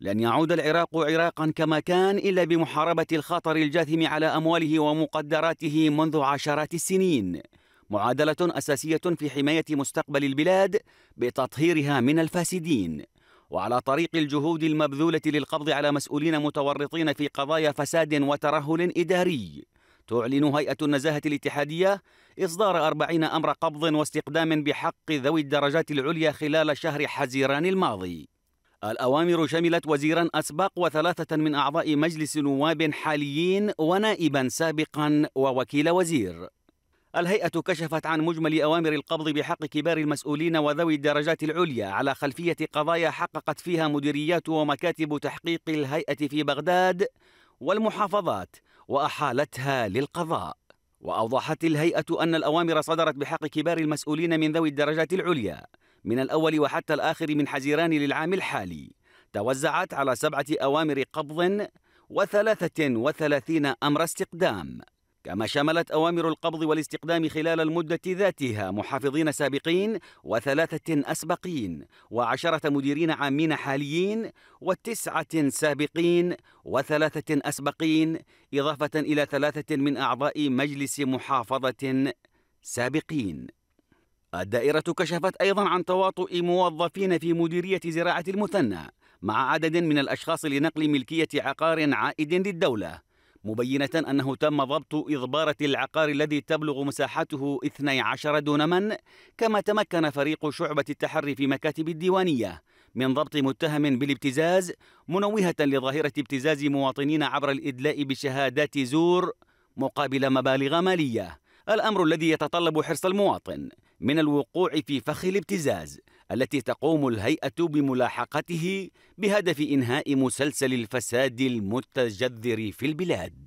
لن يعود العراق عراقا كما كان إلا بمحاربة الخطر الجاثم على أمواله ومقدراته منذ عشرات السنين معادلة أساسية في حماية مستقبل البلاد بتطهيرها من الفاسدين وعلى طريق الجهود المبذولة للقبض على مسؤولين متورطين في قضايا فساد وترهل إداري تعلن هيئة النزاهة الاتحادية إصدار أربعين أمر قبض واستقدام بحق ذوي الدرجات العليا خلال شهر حزيران الماضي الأوامر شملت وزيرا أسبق وثلاثة من أعضاء مجلس نواب حاليين ونائبا سابقا ووكيل وزير الهيئة كشفت عن مجمل أوامر القبض بحق كبار المسؤولين وذوي الدرجات العليا على خلفية قضايا حققت فيها مديريات ومكاتب تحقيق الهيئة في بغداد والمحافظات وأحالتها للقضاء وأوضحت الهيئة أن الأوامر صدرت بحق كبار المسؤولين من ذوي الدرجات العليا من الأول وحتى الآخر من حزيران للعام الحالي توزعت على سبعة أوامر قبض وثلاثة وثلاثين أمر استقدام كما شملت أوامر القبض والاستقدام خلال المدة ذاتها محافظين سابقين وثلاثة أسبقين وعشرة مديرين عامين حاليين وتسعة سابقين وثلاثة أسبقين إضافة إلى ثلاثة من أعضاء مجلس محافظة سابقين الدائرة كشفت أيضا عن تواطؤ موظفين في مديرية زراعة المثنى مع عدد من الأشخاص لنقل ملكية عقار عائد للدولة مبينة أنه تم ضبط إضبارة العقار الذي تبلغ مساحته 12 دونما كما تمكن فريق شعبة التحري في مكاتب الديوانية من ضبط متهم بالابتزاز منوهة لظاهرة ابتزاز مواطنين عبر الإدلاء بشهادات زور مقابل مبالغ مالية الأمر الذي يتطلب حرص المواطن من الوقوع في فخ الابتزاز التي تقوم الهيئة بملاحقته بهدف إنهاء مسلسل الفساد المتجذر في البلاد